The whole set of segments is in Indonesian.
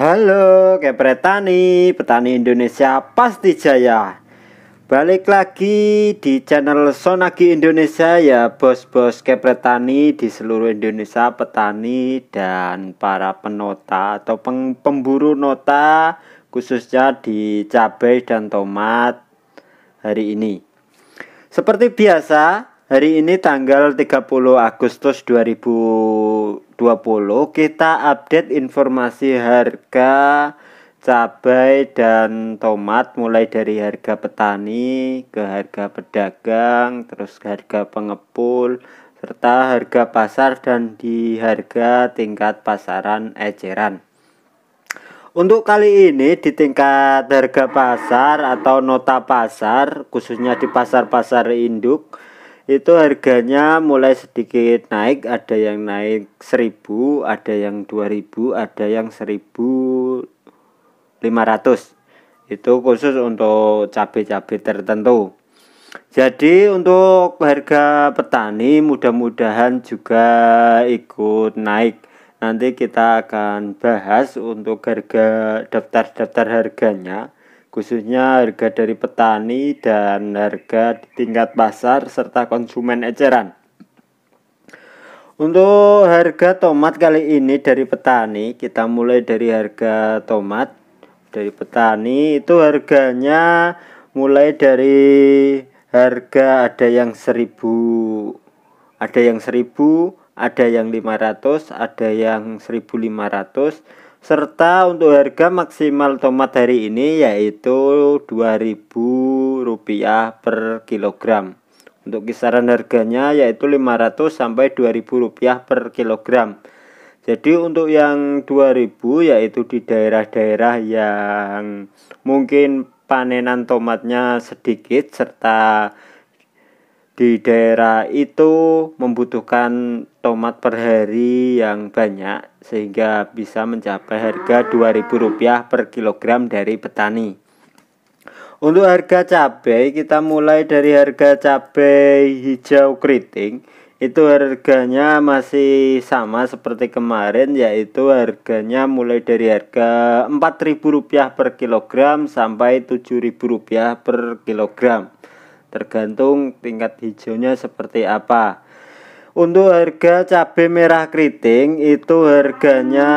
Halo kepretani, petani Indonesia pasti jaya Balik lagi di channel Sonagi Indonesia ya bos-bos kepretani di seluruh Indonesia Petani dan para penota atau pemburu nota khususnya di cabai dan tomat hari ini Seperti biasa Hari ini tanggal 30 Agustus 2020 kita update informasi harga cabai dan tomat mulai dari harga petani ke harga pedagang terus harga pengepul serta harga pasar dan di harga tingkat pasaran eceran. Untuk kali ini di tingkat harga pasar atau nota pasar khususnya di pasar-pasar induk itu harganya mulai sedikit naik ada yang naik 1000 ada yang 2000 ada yang 1500 itu khusus untuk cabai-cabai tertentu jadi untuk harga petani mudah-mudahan juga ikut naik nanti kita akan bahas untuk harga daftar-daftar harganya khususnya harga dari petani dan harga di tingkat pasar serta konsumen eceran. Untuk harga tomat kali ini dari petani, kita mulai dari harga tomat dari petani itu harganya mulai dari harga ada yang seribu, ada yang seribu, ada yang 500, ada yang 1500 serta untuk harga maksimal tomat hari ini yaitu Rp2.000 per kilogram untuk kisaran harganya yaitu 500 sampai 2000 rupiah per kilogram jadi untuk yang 2000 yaitu di daerah-daerah yang mungkin panenan tomatnya sedikit serta di daerah itu membutuhkan tomat per hari yang banyak sehingga bisa mencapai harga Rp2.000 per kilogram dari petani. Untuk harga cabai kita mulai dari harga cabai hijau keriting itu harganya masih sama seperti kemarin yaitu harganya mulai dari harga Rp4.000 per kilogram sampai Rp7.000 per kilogram tergantung tingkat hijaunya seperti apa. Untuk harga cabai merah keriting itu harganya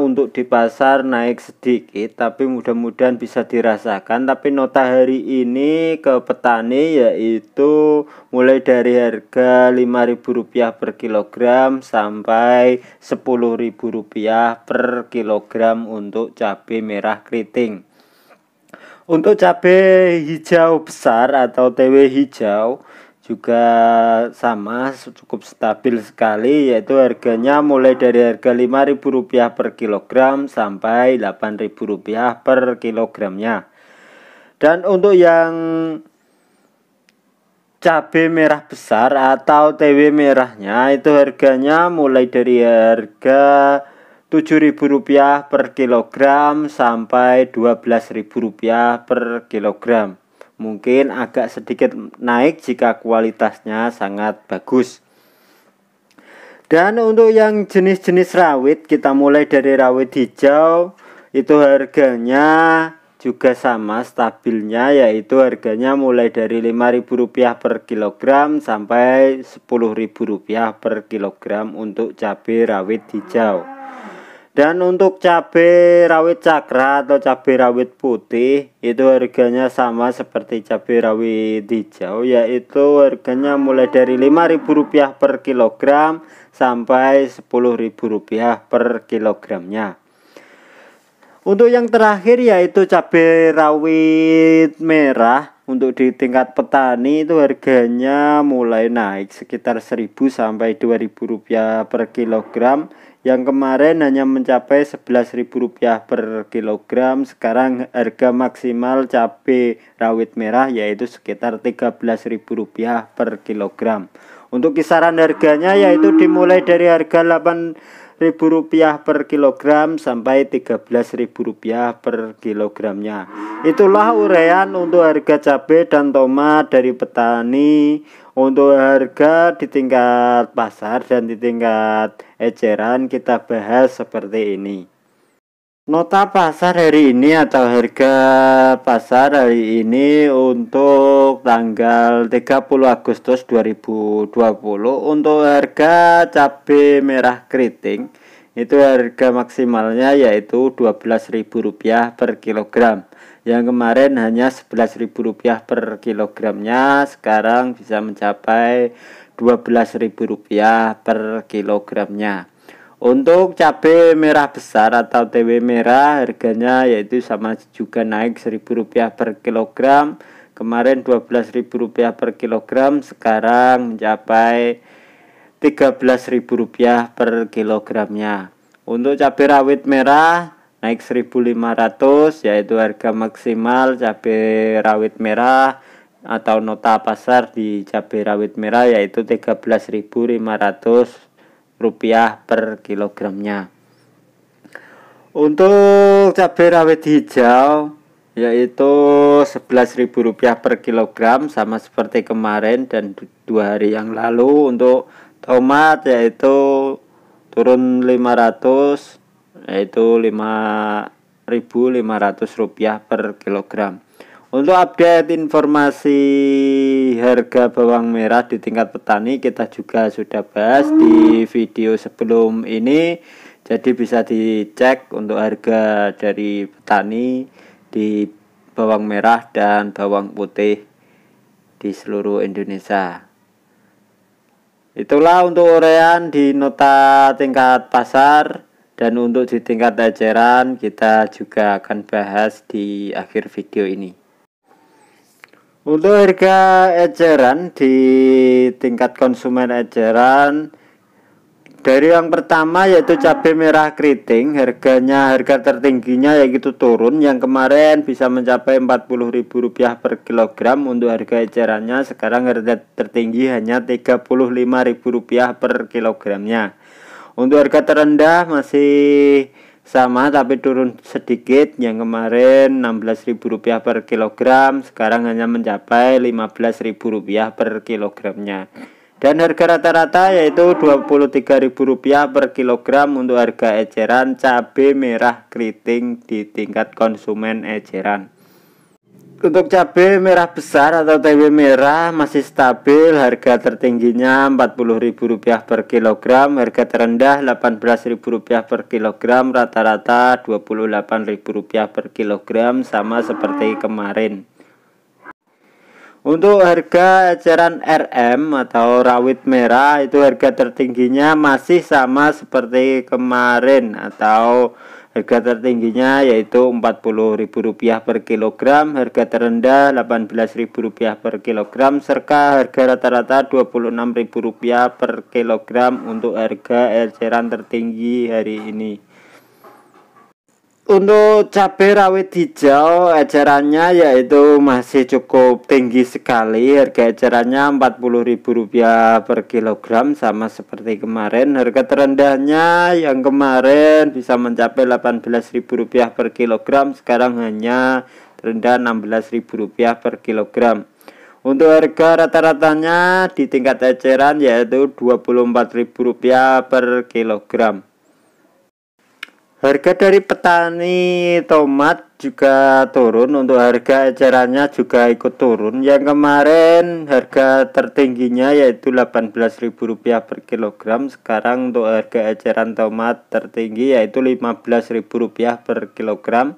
untuk di pasar naik sedikit tapi mudah-mudahan bisa dirasakan tapi nota hari ini ke petani yaitu mulai dari harga Rp5.000 per kilogram sampai Rp10.000 per kilogram untuk cabai merah keriting. Untuk cabe hijau besar atau TW hijau juga sama cukup stabil sekali yaitu harganya mulai dari harga Rp5.000 per kilogram sampai Rp8.000 per kilogramnya. Dan untuk yang cabe merah besar atau TW merahnya itu harganya mulai dari harga Rp7.000 per kilogram sampai Rp12.000 per kilogram. Mungkin agak sedikit naik jika kualitasnya sangat bagus. Dan untuk yang jenis-jenis rawit, kita mulai dari rawit hijau, itu harganya juga sama stabilnya yaitu harganya mulai dari Rp5.000 per kilogram sampai Rp10.000 per kilogram untuk cabai rawit hijau. Dan untuk cabai rawit cakra atau cabai rawit putih itu harganya sama seperti cabai rawit hijau yaitu harganya mulai dari Rp5.000 per kilogram sampai Rp10.000 per kilogramnya. Untuk yang terakhir yaitu cabai rawit merah untuk di tingkat petani itu harganya mulai naik sekitar 1000 sampai 2000 rupiah per kilogram yang kemarin hanya mencapai Rp11.000 per kilogram sekarang harga maksimal cabai rawit merah yaitu sekitar Rp13.000 per kilogram untuk kisaran harganya yaitu dimulai dari harga 8 rupiah per kilogram sampai rp ribu rupiah per kilogramnya. Itulah uraian untuk harga cabai dan tomat dari petani untuk harga di tingkat pasar dan di tingkat eceran kita bahas seperti ini. Nota pasar hari ini atau harga pasar hari ini untuk tanggal 30 Agustus 2020 untuk harga cabai merah keriting itu harga maksimalnya yaitu Rp12.000 per kilogram. Yang kemarin hanya Rp11.000 per kilogramnya, sekarang bisa mencapai Rp12.000 per kilogramnya. Untuk cabai merah besar atau TW merah harganya yaitu sama juga naik Rp1.000 per kilogram. Kemarin Rp12.000 per kilogram, sekarang mencapai Rp13.000 per kilogramnya. Untuk cabai rawit merah naik 1.500 yaitu harga maksimal cabai rawit merah atau nota pasar di cabai rawit merah yaitu 13.500 rupiah per kilogramnya untuk cabai rawit hijau yaitu Rp11.000 per kilogram sama seperti kemarin dan dua hari yang lalu untuk tomat yaitu turun 500 yaitu rp 5.500 rupiah per kilogram untuk update informasi harga bawang merah di tingkat petani kita juga sudah bahas di video sebelum ini. Jadi bisa dicek untuk harga dari petani di bawang merah dan bawang putih di seluruh Indonesia. Itulah untuk urean di nota tingkat pasar dan untuk di tingkat eceran kita juga akan bahas di akhir video ini. Untuk harga eceran di tingkat konsumen eceran dari yang pertama yaitu cabai merah keriting harganya harga tertingginya yaitu turun yang kemarin bisa mencapai Rp40.000 per kilogram untuk harga ecerannya sekarang harga tertinggi hanya Rp35.000 per kilogramnya untuk harga terendah masih sama tapi turun sedikit yang kemarin Rp16.000 per kilogram sekarang hanya mencapai Rp15.000 per kilogramnya dan harga rata-rata yaitu Rp23.000 per kilogram untuk harga eceran cabai merah keriting di tingkat konsumen eceran untuk cabai merah besar atau TW merah masih stabil harga tertingginya Rp40.000 per kilogram, harga terendah Rp18.000 per kilogram, rata-rata Rp28.000 per kilogram sama seperti kemarin. Untuk harga eceran RM atau rawit merah itu harga tertingginya masih sama seperti kemarin atau Harga tertingginya yaitu Rp40.000 per kilogram, harga terendah Rp18.000 per kilogram, serta harga rata-rata Rp26.000 per kilogram untuk harga eceran tertinggi hari ini. Untuk cabai rawit hijau ecerannya yaitu masih cukup tinggi sekali harga ecerannya Rp40.000 per kilogram sama seperti kemarin harga terendahnya yang kemarin bisa mencapai Rp18.000 per kilogram sekarang hanya terendah Rp16.000 per kilogram untuk harga rata-ratanya di tingkat eceran yaitu Rp24.000 per kilogram Harga dari petani tomat juga turun untuk harga ecerannya juga ikut turun. Yang kemarin harga tertingginya yaitu Rp18.000 per kilogram, sekarang untuk harga eceran tomat tertinggi yaitu Rp15.000 per kilogram.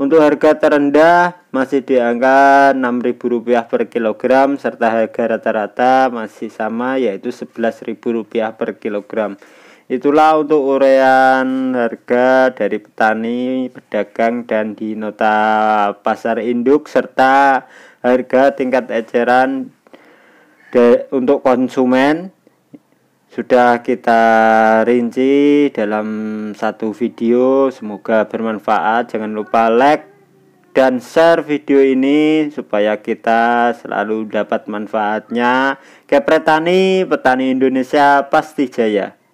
Untuk harga terendah masih di angka Rp6.000 per kilogram serta harga rata-rata masih sama yaitu Rp11.000 per kilogram. Itulah untuk urean harga dari petani, pedagang, dan di nota pasar induk serta harga tingkat eceran de, untuk konsumen sudah kita rinci dalam satu video. Semoga bermanfaat. Jangan lupa like dan share video ini supaya kita selalu dapat manfaatnya. Kepretani, petani Indonesia pasti jaya.